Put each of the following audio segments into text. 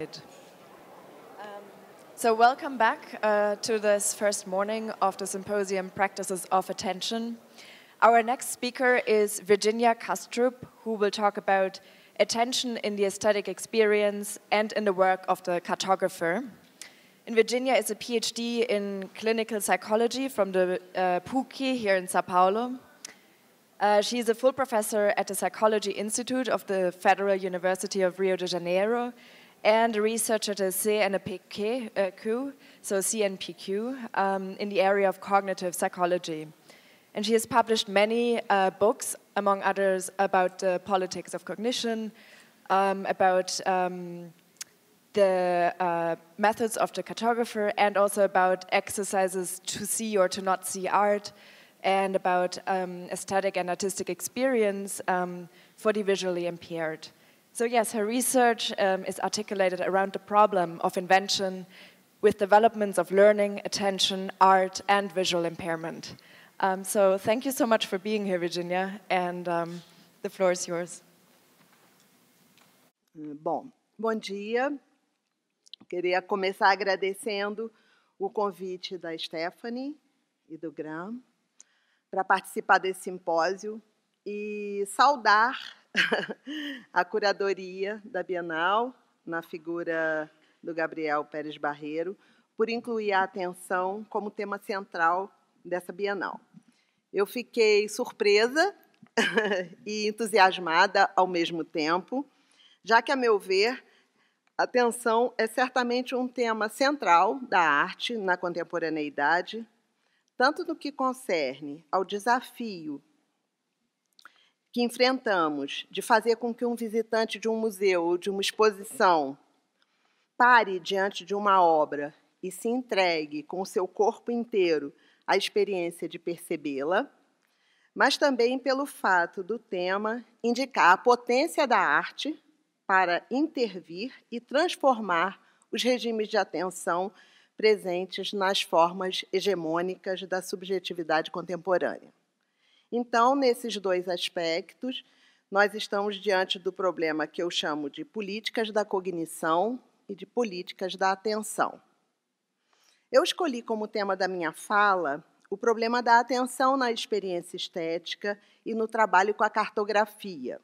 Um, so welcome back uh, to this first morning of the symposium Practices of Attention. Our next speaker is Virginia Kastrup, who will talk about attention in the aesthetic experience and in the work of the cartographer. And Virginia is a PhD in clinical psychology from the uh, PUCI here in Sao Paulo. Uh, she is a full professor at the Psychology Institute of the Federal University of Rio de Janeiro and a researcher at CNPQ, uh, so CNPQ, um, in the area of cognitive psychology. And she has published many uh, books, among others, about the politics of cognition, um, about um, the uh, methods of the cartographer, and also about exercises to see or to not see art, and about um, aesthetic and artistic experience um, for the visually impaired. So yes, her research um, is articulated around the problem of invention with developments of learning, attention, art, and visual impairment. Um, so thank you so much for being here, Virginia, and um, the floor is yours. Bom, bom dia. Queria começar agradecendo o convite da Stephanie e do Graham para participar desse simpósio e saudar a curadoria da Bienal, na figura do Gabriel Pérez Barreiro, por incluir a atenção como tema central dessa Bienal. Eu fiquei surpresa e entusiasmada ao mesmo tempo, já que, a meu ver, a atenção é certamente um tema central da arte na contemporaneidade, tanto no que concerne ao desafio que enfrentamos de fazer com que um visitante de um museu ou de uma exposição pare diante de uma obra e se entregue com o seu corpo inteiro à experiência de percebê-la, mas também pelo fato do tema indicar a potência da arte para intervir e transformar os regimes de atenção presentes nas formas hegemônicas da subjetividade contemporânea. Então, nesses dois aspectos, nós estamos diante do problema que eu chamo de políticas da cognição e de políticas da atenção. Eu escolhi como tema da minha fala o problema da atenção na experiência estética e no trabalho com a cartografia.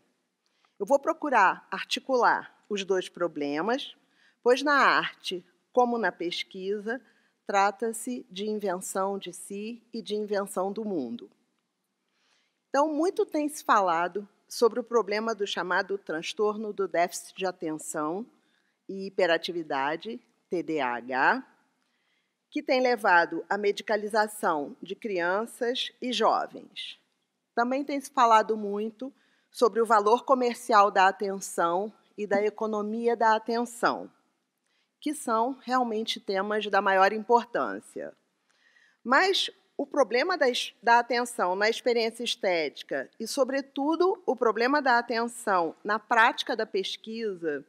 Eu vou procurar articular os dois problemas, pois na arte, como na pesquisa, trata-se de invenção de si e de invenção do mundo. Então, muito tem se falado sobre o problema do chamado transtorno do déficit de atenção e hiperatividade, TDAH, que tem levado à medicalização de crianças e jovens. Também tem se falado muito sobre o valor comercial da atenção e da economia da atenção, que são realmente temas da maior importância. Mas o problema da, da, atenção na experiência estética e, sobretudo, o problema da atenção na prática da pesquisa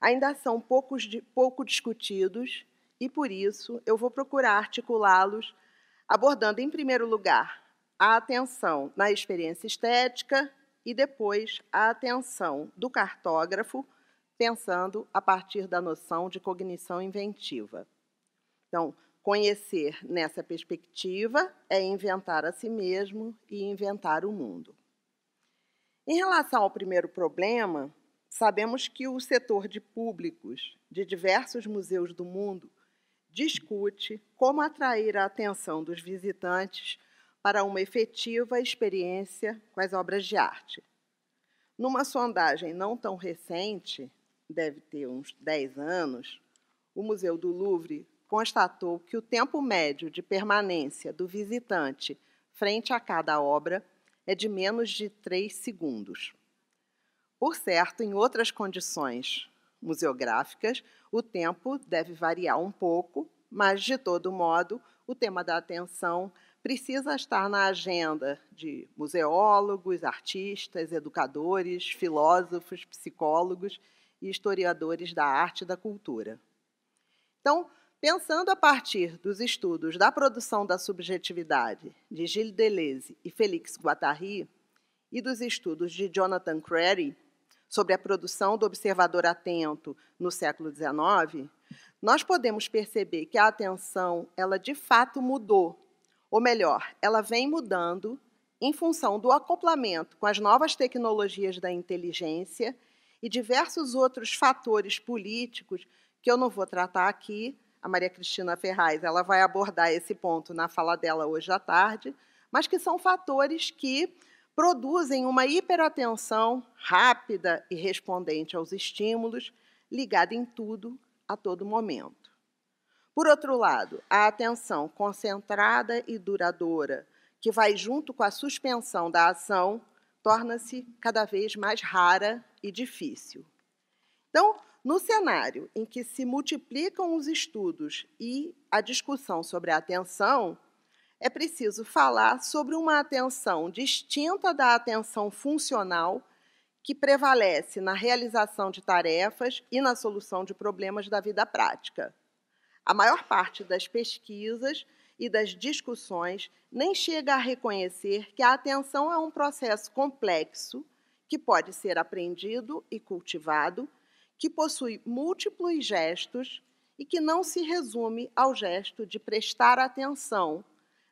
ainda são poucos, pouco discutidos e, por isso, eu vou procurar articulá-los abordando, em primeiro lugar, a atenção na experiência estética e, depois, a atenção do cartógrafo, pensando a partir da noção de cognição inventiva. Então, Conhecer nessa perspectiva é inventar a si mesmo e inventar o mundo. Em relação ao primeiro problema, sabemos que o setor de públicos de diversos museus do mundo discute como atrair a atenção dos visitantes para uma efetiva experiência com as obras de arte. Numa sondagem não tão recente, deve ter uns 10 anos, o Museu do Louvre constatou que o tempo médio de permanência do visitante frente a cada obra é de menos de três segundos. Por certo, em outras condições museográficas, o tempo deve variar um pouco, mas, de todo modo, o tema da atenção precisa estar na agenda de museólogos, artistas, educadores, filósofos, psicólogos e historiadores da arte e da cultura. Então, Pensando a partir dos estudos da produção da subjetividade de Gilles Deleuze e Félix Guattari e dos estudos de Jonathan Crary sobre a produção do observador atento no século XIX, nós podemos perceber que a atenção, ela de fato mudou, ou melhor, ela vem mudando em função do acoplamento com as novas tecnologias da inteligência e diversos outros fatores políticos que eu não vou tratar aqui, a Maria Cristina Ferraz, ela vai abordar esse ponto na fala dela hoje à tarde, mas que são fatores que produzem uma hiperatenção rápida e respondente aos estímulos, ligada em tudo, a todo momento. Por outro lado, a atenção concentrada e duradoura, que vai junto com a suspensão da ação, torna-se cada vez mais rara e difícil. Então, no cenário em que se multiplicam os estudos e a discussão sobre a atenção, é preciso falar sobre uma atenção distinta da atenção funcional que prevalece na realização de tarefas e na solução de problemas da vida prática. A maior parte das pesquisas e das discussões nem chega a reconhecer que a atenção é um processo complexo que pode ser aprendido e cultivado que possui múltiplos gestos e que não se resume ao gesto de prestar atenção,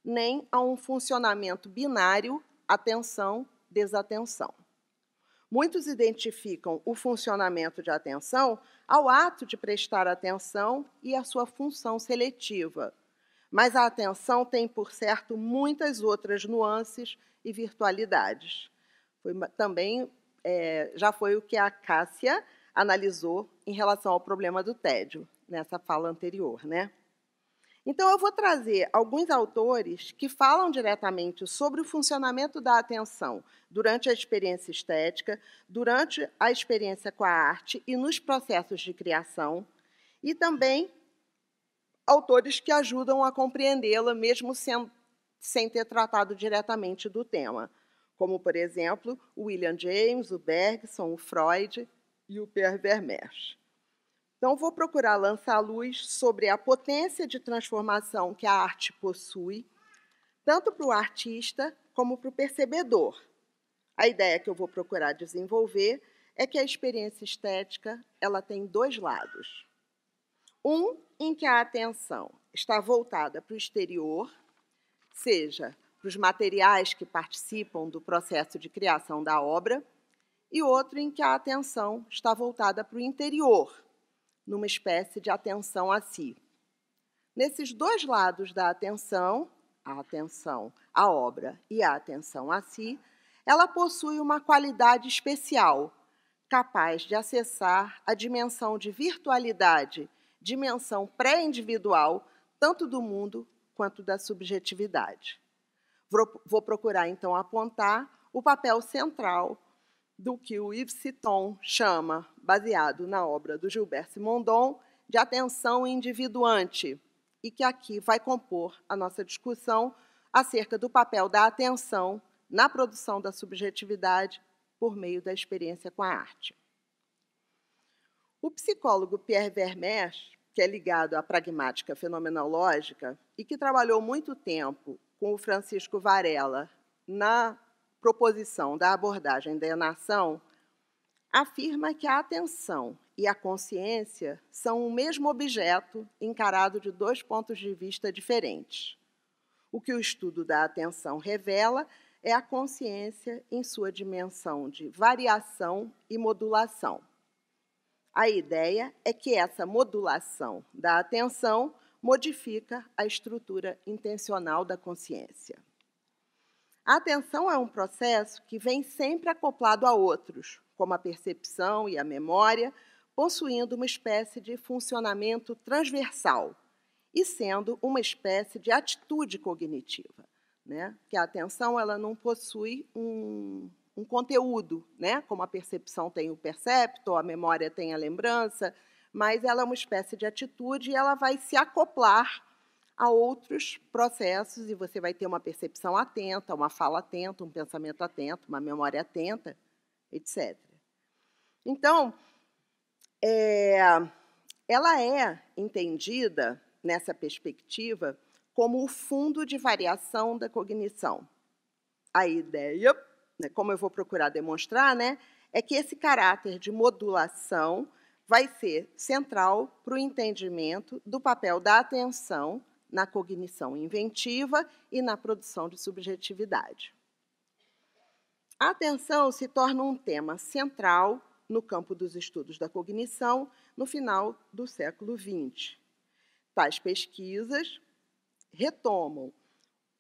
nem a um funcionamento binário atenção-desatenção. Muitos identificam o funcionamento de atenção ao ato de prestar atenção e à sua função seletiva. Mas a atenção tem, por certo, muitas outras nuances e virtualidades. Foi, também é, já foi o que a Cássia analisou em relação ao problema do tédio, nessa fala anterior. Né? Então, eu vou trazer alguns autores que falam diretamente sobre o funcionamento da atenção durante a experiência estética, durante a experiência com a arte e nos processos de criação, e também autores que ajudam a compreendê-la, mesmo sem, sem ter tratado diretamente do tema, como, por exemplo, o William James, o Bergson, o Freud, e o pervermés. Então, vou procurar lançar luz sobre a potência de transformação que a arte possui, tanto para o artista como para o percebedor. A ideia que eu vou procurar desenvolver é que a experiência estética ela tem dois lados. Um em que a atenção está voltada para o exterior, seja para os materiais que participam do processo de criação da obra, e outro em que a atenção está voltada para o interior, numa espécie de atenção a si. Nesses dois lados da atenção, a atenção à obra e a atenção a si, ela possui uma qualidade especial, capaz de acessar a dimensão de virtualidade, dimensão pré-individual, tanto do mundo quanto da subjetividade. Vou procurar então apontar o papel central do que o Yves Citon chama, baseado na obra do Gilbert Simondon, de atenção individuante, e que aqui vai compor a nossa discussão acerca do papel da atenção na produção da subjetividade por meio da experiência com a arte. O psicólogo Pierre Vermeer, que é ligado à pragmática fenomenológica e que trabalhou muito tempo com o Francisco Varela na proposição da abordagem da nação afirma que a atenção e a consciência são o mesmo objeto encarado de dois pontos de vista diferentes. O que o estudo da atenção revela é a consciência em sua dimensão de variação e modulação. A ideia é que essa modulação da atenção modifica a estrutura intencional da consciência. A atenção é um processo que vem sempre acoplado a outros, como a percepção e a memória, possuindo uma espécie de funcionamento transversal e sendo uma espécie de atitude cognitiva, né? Que a atenção ela não possui um, um conteúdo, né? Como a percepção tem o percepto, a memória tem a lembrança, mas ela é uma espécie de atitude e ela vai se acoplar a outros processos e você vai ter uma percepção atenta, uma fala atenta, um pensamento atento, uma memória atenta, etc. Então, é, ela é entendida nessa perspectiva como o fundo de variação da cognição. A ideia, né, como eu vou procurar demonstrar, né, é que esse caráter de modulação vai ser central para o entendimento do papel da atenção na cognição inventiva e na produção de subjetividade. A atenção se torna um tema central no campo dos estudos da cognição no final do século XX. Tais pesquisas retomam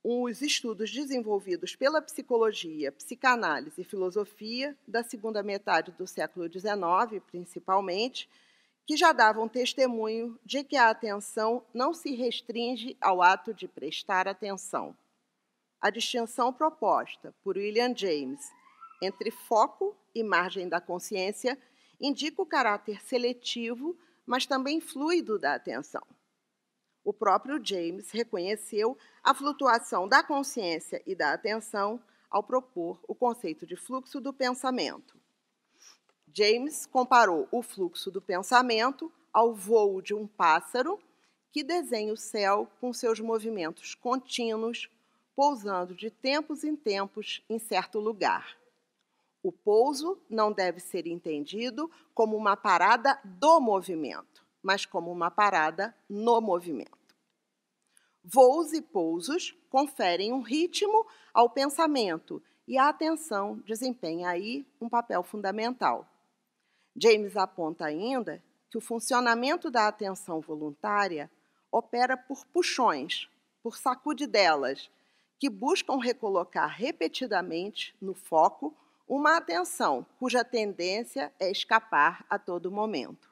os estudos desenvolvidos pela psicologia, psicanálise e filosofia da segunda metade do século XIX, principalmente, que já davam testemunho de que a atenção não se restringe ao ato de prestar atenção. A distinção proposta por William James entre foco e margem da consciência indica o caráter seletivo, mas também fluido da atenção. O próprio James reconheceu a flutuação da consciência e da atenção ao propor o conceito de fluxo do pensamento. James comparou o fluxo do pensamento ao voo de um pássaro que desenha o céu com seus movimentos contínuos, pousando de tempos em tempos em certo lugar. O pouso não deve ser entendido como uma parada do movimento, mas como uma parada no movimento. Voos e pousos conferem um ritmo ao pensamento e a atenção desempenha aí um papel fundamental. James aponta ainda que o funcionamento da atenção voluntária opera por puxões, por sacudidelas, que buscam recolocar repetidamente no foco uma atenção cuja tendência é escapar a todo momento.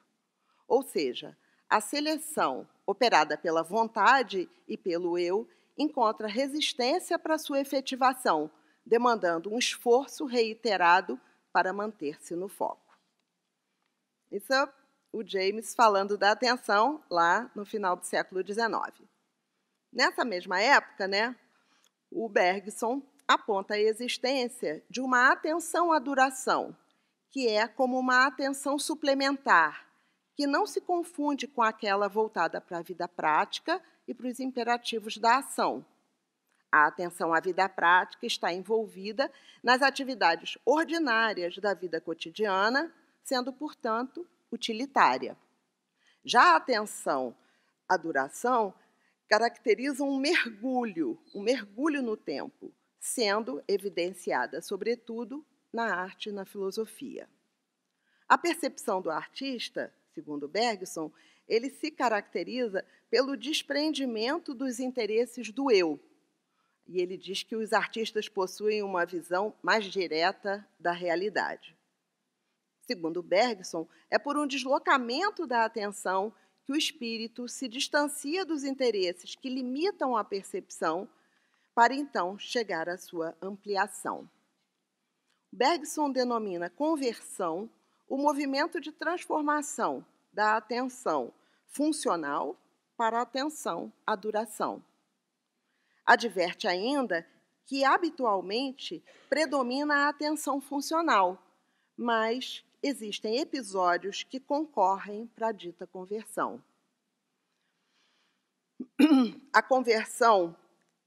Ou seja, a seleção operada pela vontade e pelo eu encontra resistência para sua efetivação, demandando um esforço reiterado para manter-se no foco. Isso é o James falando da atenção lá no final do século XIX. Nessa mesma época, né, o Bergson aponta a existência de uma atenção à duração, que é como uma atenção suplementar, que não se confunde com aquela voltada para a vida prática e para os imperativos da ação. A atenção à vida prática está envolvida nas atividades ordinárias da vida cotidiana sendo, portanto, utilitária. Já a atenção à duração caracteriza um mergulho, um mergulho no tempo, sendo evidenciada, sobretudo, na arte e na filosofia. A percepção do artista, segundo Bergson, ele se caracteriza pelo desprendimento dos interesses do eu. E ele diz que os artistas possuem uma visão mais direta da realidade. Segundo Bergson, é por um deslocamento da atenção que o espírito se distancia dos interesses que limitam a percepção para então chegar à sua ampliação. Bergson denomina conversão o movimento de transformação da atenção funcional para a atenção à duração. Adverte ainda que habitualmente predomina a atenção funcional, mas existem episódios que concorrem para dita conversão. A conversão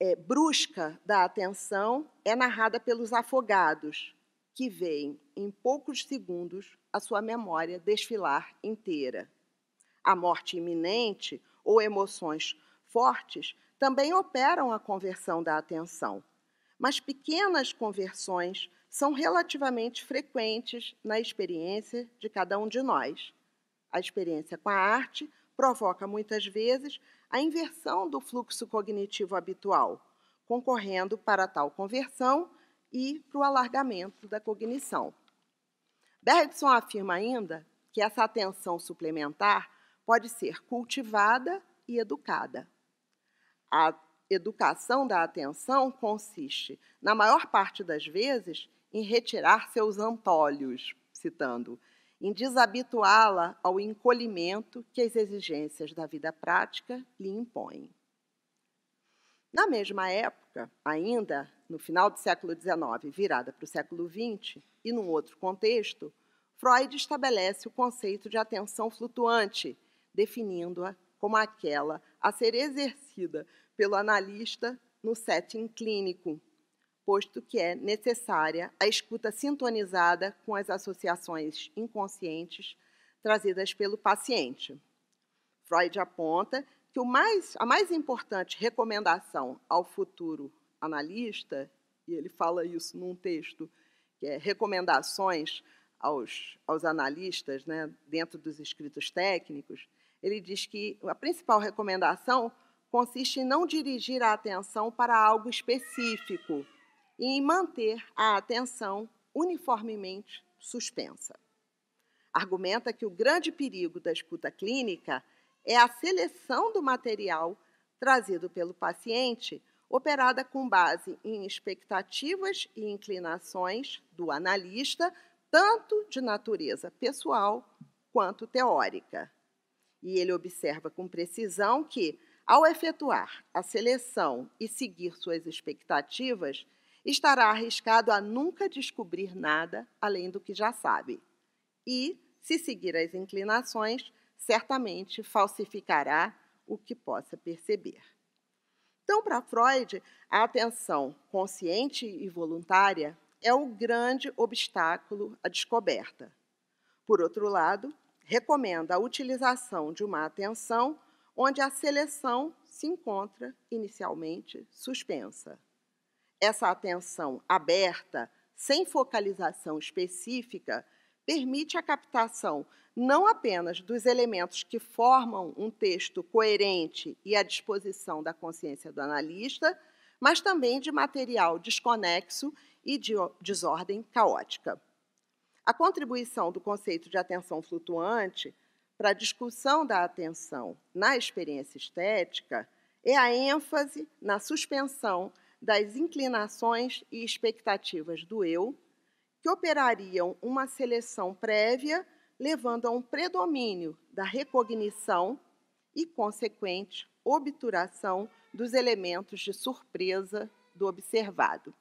é, brusca da atenção é narrada pelos afogados, que veem em poucos segundos a sua memória desfilar inteira. A morte iminente ou emoções fortes também operam a conversão da atenção, mas pequenas conversões são relativamente frequentes na experiência de cada um de nós. A experiência com a arte provoca muitas vezes a inversão do fluxo cognitivo habitual, concorrendo para tal conversão e para o alargamento da cognição. Bergson afirma ainda que essa atenção suplementar pode ser cultivada e educada. A educação da atenção consiste, na maior parte das vezes, em retirar seus antolhos, citando, em desabituá-la ao encolhimento que as exigências da vida prática lhe impõem. Na mesma época, ainda no final do século XIX, virada para o século XX, e num outro contexto, Freud estabelece o conceito de atenção flutuante, definindo-a como aquela a ser exercida pelo analista no setting clínico, posto que é necessária a escuta sintonizada com as associações inconscientes trazidas pelo paciente. Freud aponta que mais, a mais importante recomendação ao futuro analista, e ele fala isso num texto, que é recomendações aos, aos analistas, né, dentro dos escritos técnicos, ele diz que a principal recomendação consiste em não dirigir a atenção para algo específico, e em manter a atenção uniformemente suspensa. Argumenta que o grande perigo da escuta clínica é a seleção do material trazido pelo paciente, operada com base em expectativas e inclinações do analista, tanto de natureza pessoal quanto teórica. E ele observa com precisão que, ao efetuar a seleção e seguir suas expectativas, estará arriscado a nunca descobrir nada além do que já sabe. E, se seguir as inclinações, certamente falsificará o que possa perceber. Então, para Freud, a atenção consciente e voluntária é o grande obstáculo à descoberta. Por outro lado, recomenda a utilização de uma atenção onde a seleção se encontra inicialmente suspensa. Essa atenção aberta, sem focalização específica, permite a captação não apenas dos elementos que formam um texto coerente e à disposição da consciência do analista, mas também de material desconexo e de desordem caótica. A contribuição do conceito de atenção flutuante para a discussão da atenção na experiência estética é a ênfase na suspensão das inclinações e expectativas do eu, que operariam uma seleção prévia levando a um predomínio da recognição e consequente obturação dos elementos de surpresa do observado.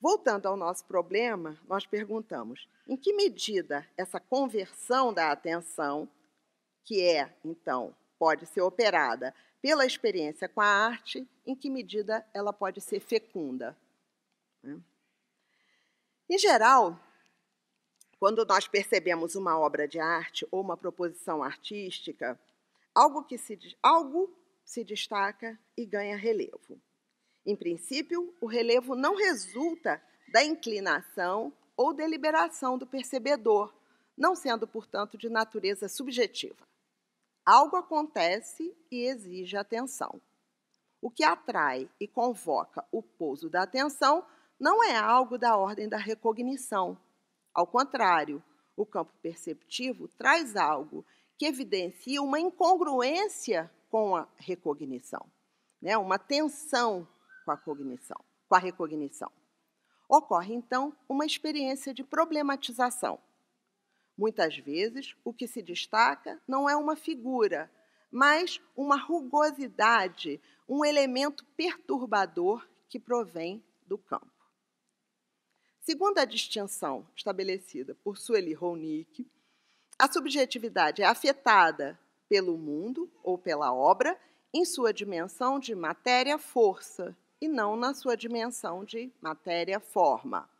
Voltando ao nosso problema, nós perguntamos: em que medida essa conversão da atenção, que é, então, pode ser operada pela experiência com a arte, em que medida ela pode ser fecunda. Né? Em geral, quando nós percebemos uma obra de arte ou uma proposição artística, algo, que se, algo se destaca e ganha relevo. Em princípio, o relevo não resulta da inclinação ou deliberação do percebedor, não sendo, portanto, de natureza subjetiva. Algo acontece e exige atenção. O que atrai e convoca o pouso da atenção não é algo da ordem da recognição. Ao contrário, o campo perceptivo traz algo que evidencia uma incongruência com a recognição, né? uma tensão com a cognição, com a recognição. Ocorre então uma experiência de problematização, Muitas vezes, o que se destaca não é uma figura, mas uma rugosidade, um elemento perturbador que provém do campo. Segundo a distinção estabelecida por Sueli Ronick, a subjetividade é afetada pelo mundo ou pela obra em sua dimensão de matéria-força e não na sua dimensão de matéria-forma.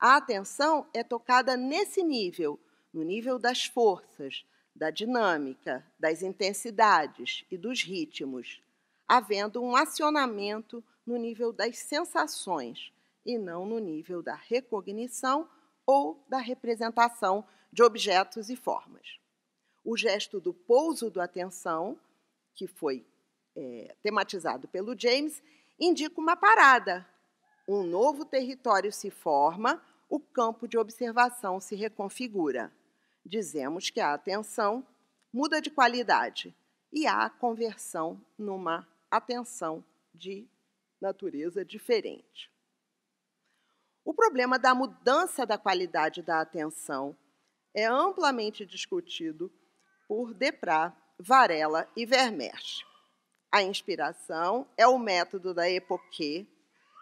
A atenção é tocada nesse nível no nível das forças, da dinâmica, das intensidades e dos ritmos, havendo um acionamento no nível das sensações e não no nível da recognição ou da representação de objetos e formas. O gesto do pouso da atenção, que foi é, tematizado pelo James, indica uma parada. Um novo território se forma, o campo de observação se reconfigura dizemos que a atenção muda de qualidade e há conversão numa atenção de natureza diferente. O problema da mudança da qualidade da atenção é amplamente discutido por Deprá, Varela e Vermeersch. A inspiração é o método da Epoquê,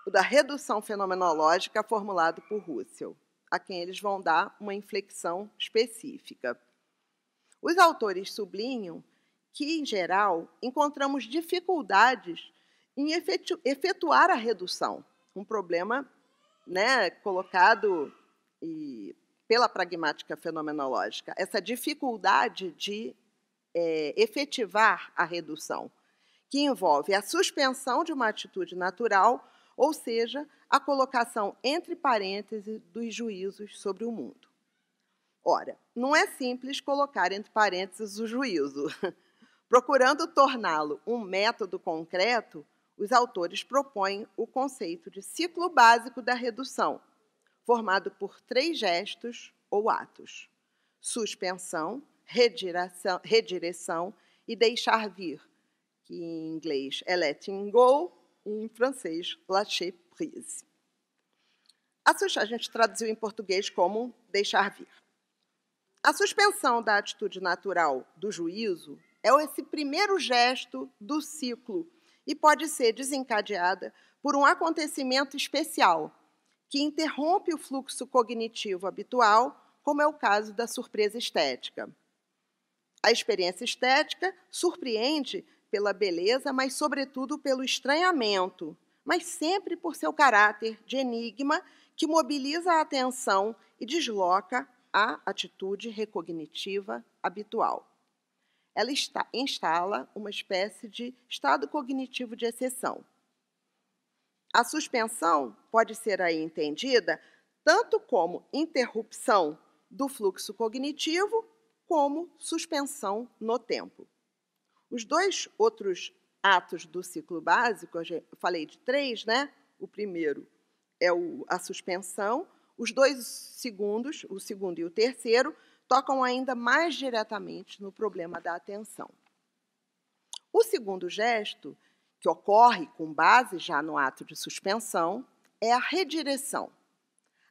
o da redução fenomenológica formulado por Russell a quem eles vão dar uma inflexão específica. Os autores sublinham que, em geral, encontramos dificuldades em efetu efetuar a redução, um problema né, colocado e, pela pragmática fenomenológica, essa dificuldade de é, efetivar a redução, que envolve a suspensão de uma atitude natural, ou seja, a colocação entre parênteses dos juízos sobre o mundo. Ora, não é simples colocar entre parênteses o juízo. Procurando torná-lo um método concreto, os autores propõem o conceito de ciclo básico da redução, formado por três gestos ou atos: suspensão, redireção, redireção e deixar vir, que em inglês é letting go, e em francês lâcher reprise. A gente traduziu em português como deixar vir. A suspensão da atitude natural do juízo é esse primeiro gesto do ciclo e pode ser desencadeada por um acontecimento especial que interrompe o fluxo cognitivo habitual, como é o caso da surpresa estética. A experiência estética surpreende pela beleza, mas, sobretudo, pelo estranhamento, mas sempre por seu caráter de enigma que mobiliza a atenção e desloca a atitude recognitiva habitual. Ela está, instala uma espécie de estado cognitivo de exceção. A suspensão pode ser aí entendida tanto como interrupção do fluxo cognitivo, como suspensão no tempo. Os dois outros atos do ciclo básico, eu falei de três, né? O primeiro é o, a suspensão, os dois segundos, o segundo e o terceiro, tocam ainda mais diretamente no problema da atenção. O segundo gesto, que ocorre com base já no ato de suspensão, é a redireção.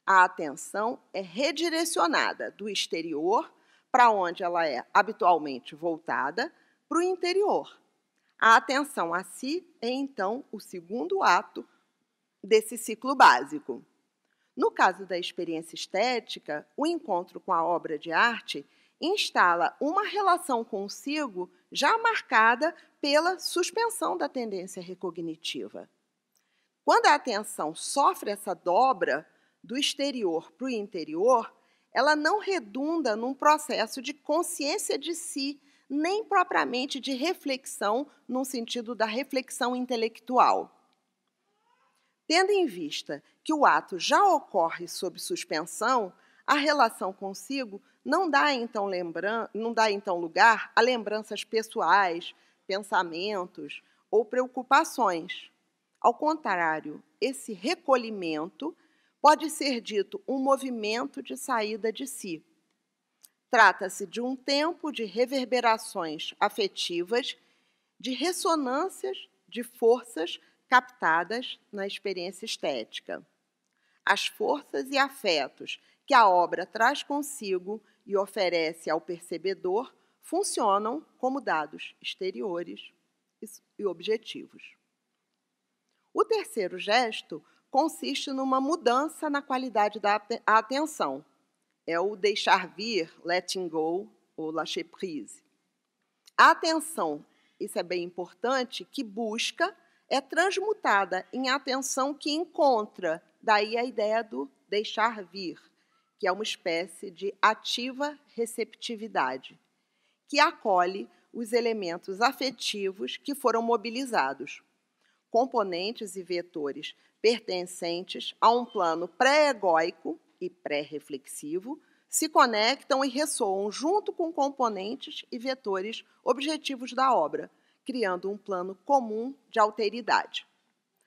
A atenção é redirecionada do exterior, para onde ela é habitualmente voltada, para o interior a atenção a si é então o segundo ato desse ciclo básico. No caso da experiência estética, o encontro com a obra de arte instala uma relação consigo já marcada pela suspensão da tendência recognitiva. Quando a atenção sofre essa dobra do exterior para o interior, ela não redunda num processo de consciência de si nem propriamente de reflexão no sentido da reflexão intelectual. Tendo em vista que o ato já ocorre sob suspensão, a relação consigo não dá então, lembran não dá, então lugar a lembranças pessoais, pensamentos ou preocupações. Ao contrário, esse recolhimento pode ser dito um movimento de saída de si Trata-se de um tempo de reverberações afetivas, de ressonâncias de forças captadas na experiência estética. As forças e afetos que a obra traz consigo e oferece ao percebedor funcionam como dados exteriores e objetivos. O terceiro gesto consiste numa mudança na qualidade da atenção é o deixar vir, letting go, ou lâcher prise. atenção, isso é bem importante, que busca é transmutada em atenção que encontra. Daí a ideia do deixar vir, que é uma espécie de ativa receptividade, que acolhe os elementos afetivos que foram mobilizados, componentes e vetores pertencentes a um plano pré-egóico e pré-reflexivo se conectam e ressoam junto com componentes e vetores objetivos da obra, criando um plano comum de alteridade.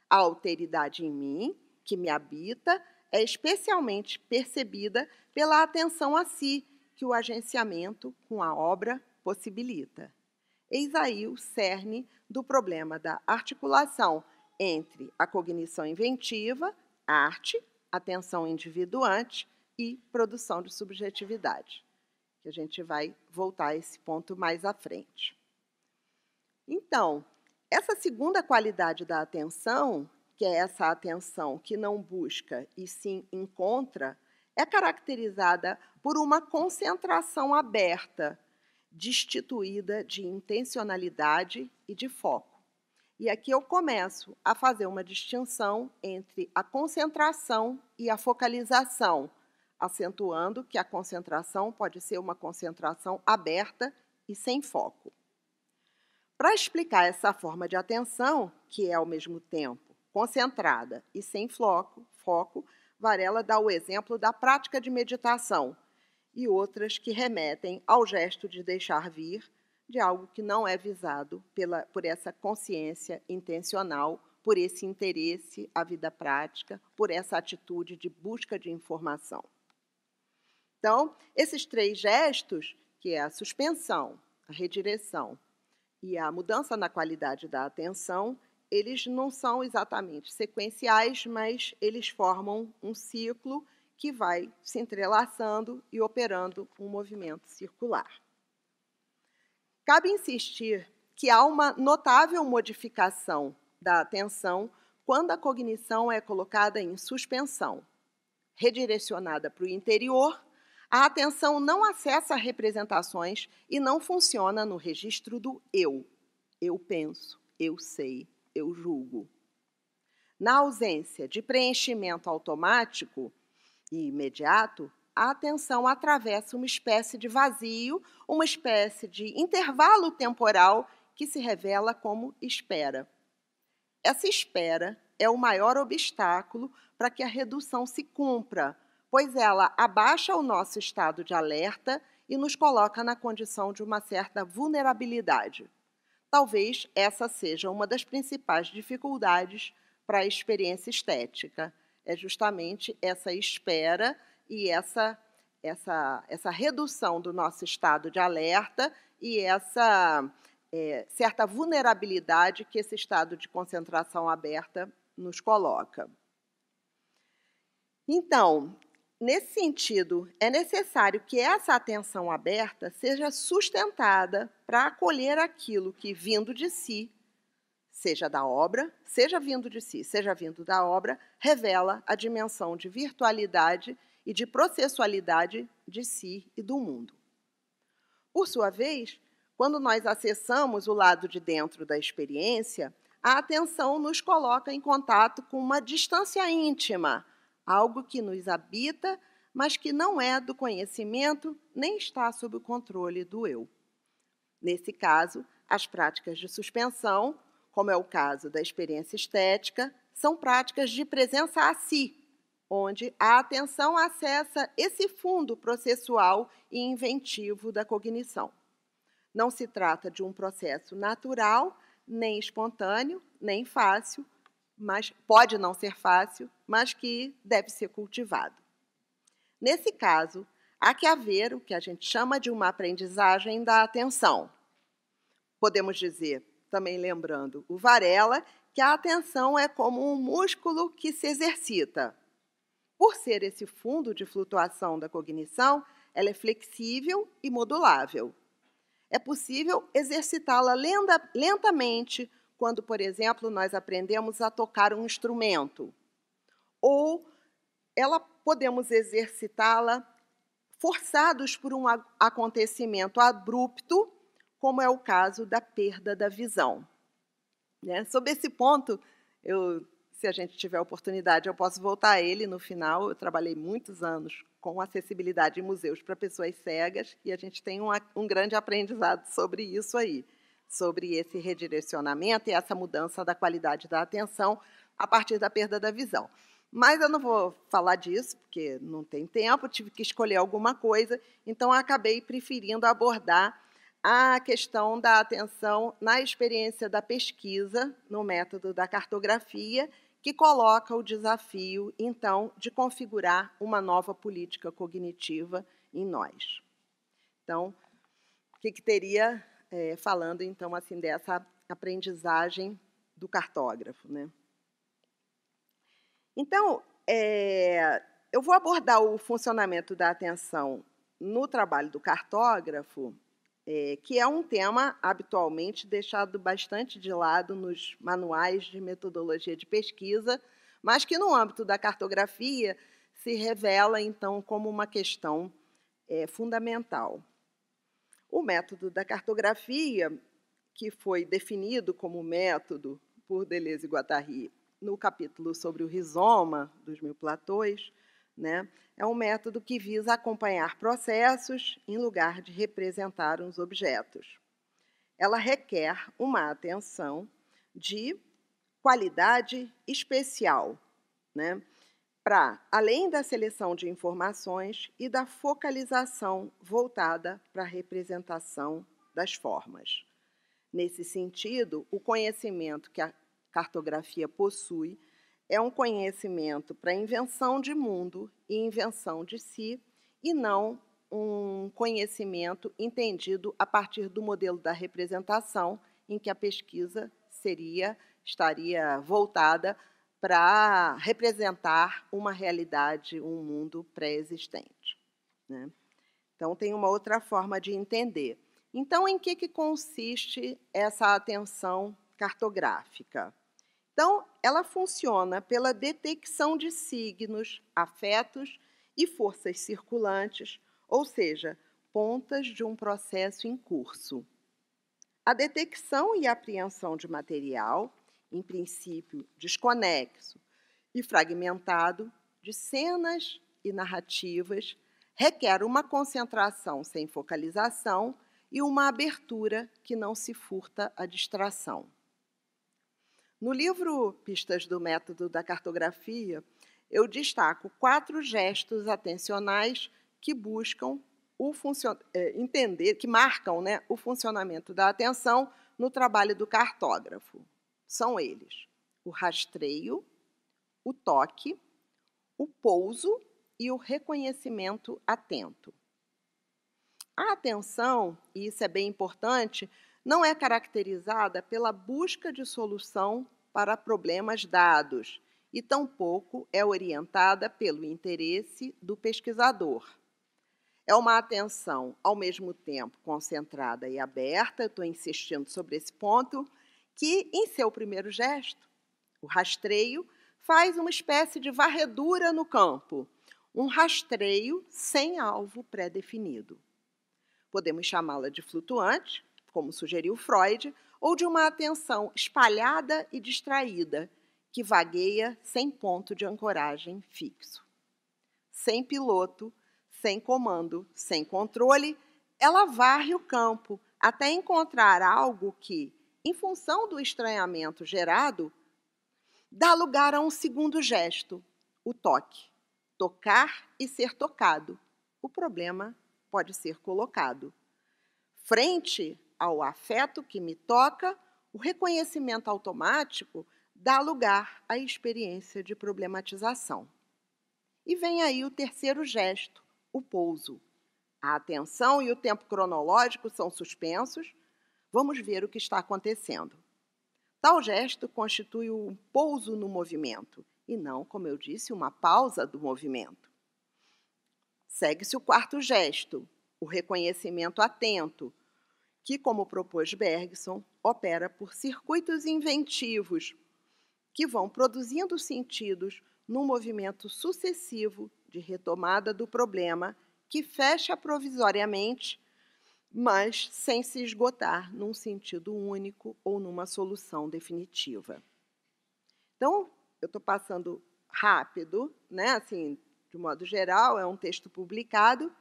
A alteridade em mim, que me habita, é especialmente percebida pela atenção a si que o agenciamento com a obra possibilita. Eis aí o cerne do problema da articulação entre a cognição inventiva, arte atenção individuante e produção de subjetividade, que a gente vai voltar a esse ponto mais à frente. Então, essa segunda qualidade da atenção, que é essa atenção que não busca e sim encontra, é caracterizada por uma concentração aberta, destituída de intencionalidade e de foco. E aqui eu começo a fazer uma distinção entre a concentração e a focalização, acentuando que a concentração pode ser uma concentração aberta e sem foco. Para explicar essa forma de atenção, que é ao mesmo tempo concentrada e sem foco, foco, Varela dá o exemplo da prática de meditação e outras que remetem ao gesto de deixar vir de algo que não é visado pela, por essa consciência intencional, por esse interesse à vida prática, por essa atitude de busca de informação. Então, esses três gestos, que é a suspensão, a redireção e a mudança na qualidade da atenção, eles não são exatamente sequenciais, mas eles formam um ciclo que vai se entrelaçando e operando um movimento circular. Cabe insistir que há uma notável modificação da atenção quando a cognição é colocada em suspensão. Redirecionada para o interior, a atenção não acessa representações e não funciona no registro do eu. Eu penso, eu sei, eu julgo. Na ausência de preenchimento automático e imediato, a atenção atravessa uma espécie de vazio, uma espécie de intervalo temporal que se revela como espera. Essa espera é o maior obstáculo para que a redução se cumpra, pois ela abaixa o nosso estado de alerta e nos coloca na condição de uma certa vulnerabilidade. Talvez essa seja uma das principais dificuldades para a experiência estética. É justamente essa espera e essa, essa, essa redução do nosso estado de alerta e essa é, certa vulnerabilidade que esse estado de concentração aberta nos coloca. Então, nesse sentido, é necessário que essa atenção aberta seja sustentada para acolher aquilo que, vindo de si, seja da obra, seja vindo de si, seja vindo da obra, revela a dimensão de virtualidade e de processualidade de si e do mundo. Por sua vez, quando nós acessamos o lado de dentro da experiência, a atenção nos coloca em contato com uma distância íntima, algo que nos habita, mas que não é do conhecimento nem está sob o controle do eu. Nesse caso, as práticas de suspensão, como é o caso da experiência estética, são práticas de presença a si, onde a atenção acessa esse fundo processual e inventivo da cognição. Não se trata de um processo natural, nem espontâneo, nem fácil, mas pode não ser fácil, mas que deve ser cultivado. Nesse caso, há que haver o que a gente chama de uma aprendizagem da atenção. Podemos dizer, também lembrando o Varela, que a atenção é como um músculo que se exercita. Por ser esse fundo de flutuação da cognição, ela é flexível e modulável. É possível exercitá-la lentamente quando, por exemplo, nós aprendemos a tocar um instrumento. Ou ela podemos exercitá-la forçados por um acontecimento abrupto, como é o caso da perda da visão. Né? Sobre esse ponto, eu se a gente tiver oportunidade, eu posso voltar a ele no final. Eu trabalhei muitos anos com acessibilidade em museus para pessoas cegas e a gente tem um, um grande aprendizado sobre isso aí, sobre esse redirecionamento e essa mudança da qualidade da atenção a partir da perda da visão. Mas eu não vou falar disso, porque não tem tempo, tive que escolher alguma coisa, então acabei preferindo abordar a questão da atenção na experiência da pesquisa, no método da cartografia, que coloca o desafio, então, de configurar uma nova política cognitiva em nós. Então, o que, que teria, é, falando, então, assim, dessa aprendizagem do cartógrafo, né? Então, é, eu vou abordar o funcionamento da atenção no trabalho do cartógrafo é, que é um tema habitualmente deixado bastante de lado nos manuais de metodologia de pesquisa, mas que no âmbito da cartografia se revela então como uma questão é, fundamental. O método da cartografia, que foi definido como método por Deleuze e Guattari no capítulo sobre o rizoma dos mil platôs, né? É um método que visa acompanhar processos em lugar de representar os objetos. Ela requer uma atenção de qualidade especial, né? para além da seleção de informações e da focalização voltada para a representação das formas. Nesse sentido, o conhecimento que a cartografia possui é um conhecimento para invenção de mundo e invenção de si, e não um conhecimento entendido a partir do modelo da representação, em que a pesquisa seria estaria voltada para representar uma realidade, um mundo pré-existente. Né? Então, tem uma outra forma de entender. Então, em que, que consiste essa atenção cartográfica? Então, ela funciona pela detecção de signos, afetos e forças circulantes, ou seja, pontas de um processo em curso. A detecção e apreensão de material, em princípio desconexo e fragmentado, de cenas e narrativas, requer uma concentração sem focalização e uma abertura que não se furta à distração. No livro Pistas do Método da Cartografia, eu destaco quatro gestos atencionais que buscam é, entender, que marcam né, o funcionamento da atenção no trabalho do cartógrafo. São eles o rastreio, o toque, o pouso e o reconhecimento atento. A atenção, e isso é bem importante, não é caracterizada pela busca de solução para problemas dados e tampouco é orientada pelo interesse do pesquisador. É uma atenção, ao mesmo tempo, concentrada e aberta, estou insistindo sobre esse ponto, que, em seu primeiro gesto, o rastreio, faz uma espécie de varredura no campo, um rastreio sem alvo pré-definido. Podemos chamá-la de flutuante, como sugeriu Freud, ou de uma atenção espalhada e distraída, que vagueia sem ponto de ancoragem fixo. Sem piloto, sem comando, sem controle, ela varre o campo até encontrar algo que, em função do estranhamento gerado, dá lugar a um segundo gesto, o toque. Tocar e ser tocado. O problema pode ser colocado. Frente ao afeto que me toca, o reconhecimento automático dá lugar à experiência de problematização. E vem aí o terceiro gesto, o pouso. A atenção e o tempo cronológico são suspensos. Vamos ver o que está acontecendo. Tal gesto constitui um pouso no movimento e não, como eu disse, uma pausa do movimento. Segue-se o quarto gesto, o reconhecimento atento, que, como propôs Bergson, opera por circuitos inventivos que vão produzindo sentidos num movimento sucessivo de retomada do problema que fecha provisoriamente, mas sem se esgotar num sentido único ou numa solução definitiva. Então, eu estou passando rápido, né? Assim, de modo geral, é um texto publicado,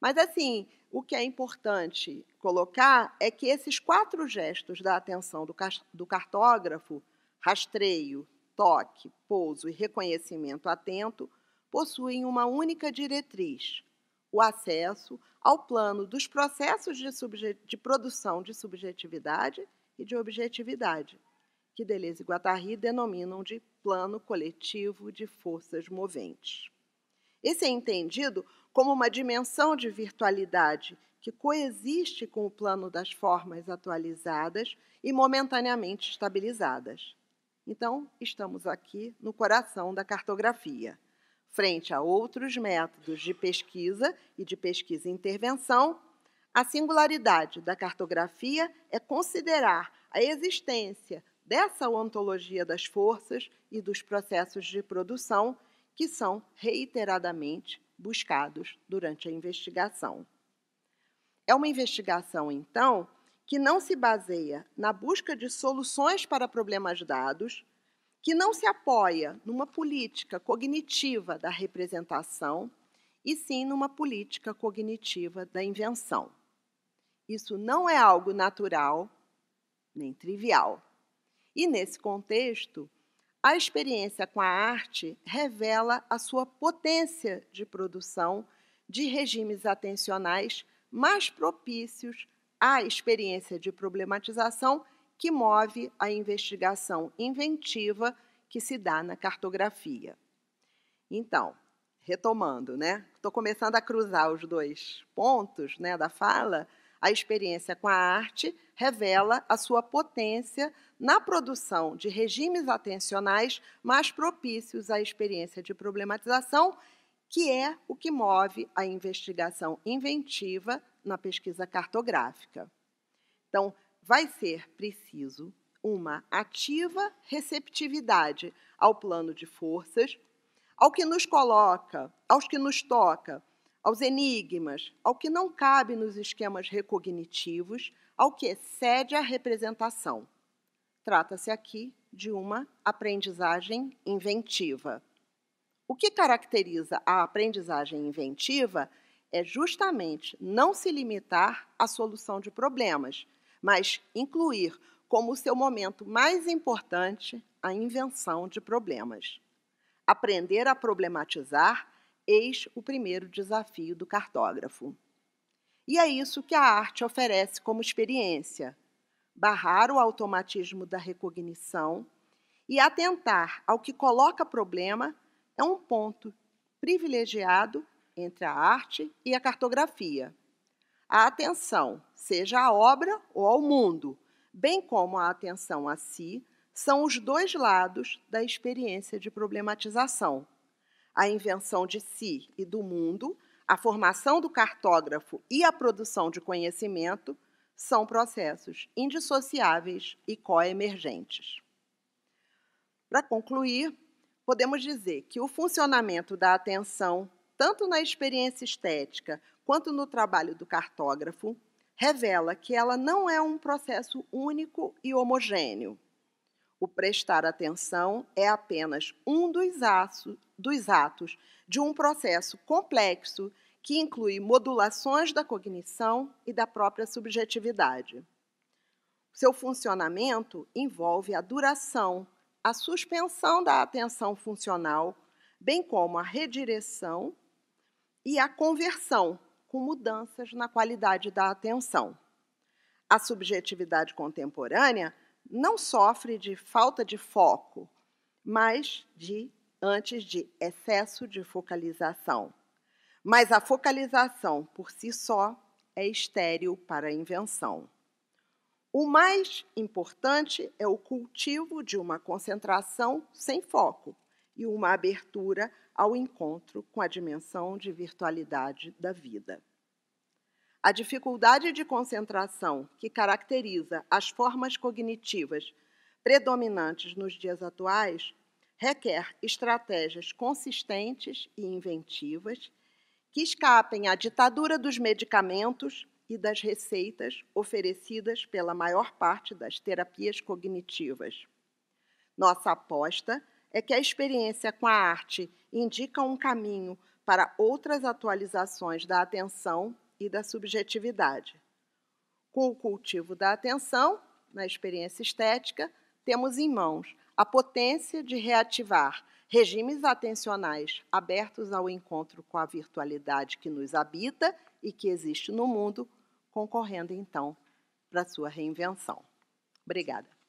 mas assim, o que é importante colocar é que esses quatro gestos da atenção do cartógrafo rastreio, toque, pouso e reconhecimento atento possuem uma única diretriz: o acesso ao plano dos processos de, de produção de subjetividade e de objetividade, que Deleuze e Guattari denominam de plano coletivo de forças moventes. Esse é entendido como uma dimensão de virtualidade que coexiste com o plano das formas atualizadas e momentaneamente estabilizadas. Então, estamos aqui no coração da cartografia, frente a outros métodos de pesquisa e de pesquisa e intervenção. A singularidade da cartografia é considerar a existência dessa ontologia das forças e dos processos de produção que são reiteradamente buscados durante a investigação. É uma investigação, então, que não se baseia na busca de soluções para problemas dados, que não se apoia numa política cognitiva da representação, e sim numa política cognitiva da invenção. Isso não é algo natural nem trivial. E nesse contexto, a experiência com a arte revela a sua potência de produção de regimes atencionais mais propícios à experiência de problematização que move a investigação inventiva que se dá na cartografia. Então, retomando, né? Estou começando a cruzar os dois pontos né, da fala. A experiência com a arte revela a sua potência na produção de regimes atencionais mais propícios à experiência de problematização, que é o que move a investigação inventiva na pesquisa cartográfica. Então, vai ser preciso uma ativa receptividade ao plano de forças, ao que nos coloca, aos que nos toca aos enigmas, ao que não cabe nos esquemas recognitivos, ao que excede a representação. Trata-se aqui de uma aprendizagem inventiva. O que caracteriza a aprendizagem inventiva é justamente não se limitar à solução de problemas, mas incluir como seu momento mais importante a invenção de problemas. Aprender a problematizar Eis o primeiro desafio do cartógrafo. E é isso que a arte oferece como experiência: barrar o automatismo da recognição e atentar ao que coloca problema é um ponto privilegiado entre a arte e a cartografia. A atenção, seja à obra ou ao mundo, bem como a atenção a si, são os dois lados da experiência de problematização a invenção de si e do mundo, a formação do cartógrafo e a produção de conhecimento são processos indissociáveis e coemergentes. Para concluir, podemos dizer que o funcionamento da atenção, tanto na experiência estética quanto no trabalho do cartógrafo, revela que ela não é um processo único e homogêneo o prestar atenção é apenas um dos, aço, dos atos de um processo complexo que inclui modulações da cognição e da própria subjetividade. Seu funcionamento envolve a duração, a suspensão da atenção funcional, bem como a redireção e a conversão, com mudanças na qualidade da atenção. A subjetividade contemporânea não sofre de falta de foco, mas de antes de excesso de focalização. Mas a focalização por si só é estéril para a invenção. O mais importante é o cultivo de uma concentração sem foco e uma abertura ao encontro com a dimensão de virtualidade da vida. A dificuldade de concentração que caracteriza as formas cognitivas predominantes nos dias atuais requer estratégias consistentes e inventivas que escapem à ditadura dos medicamentos e das receitas oferecidas pela maior parte das terapias cognitivas. Nossa aposta é que a experiência com a arte indica um caminho para outras atualizações da atenção e da subjetividade. Com o cultivo da atenção, na experiência estética, temos em mãos a potência de reativar regimes atencionais abertos ao encontro com a virtualidade que nos habita e que existe no mundo, concorrendo então para sua reinvenção. Obrigada.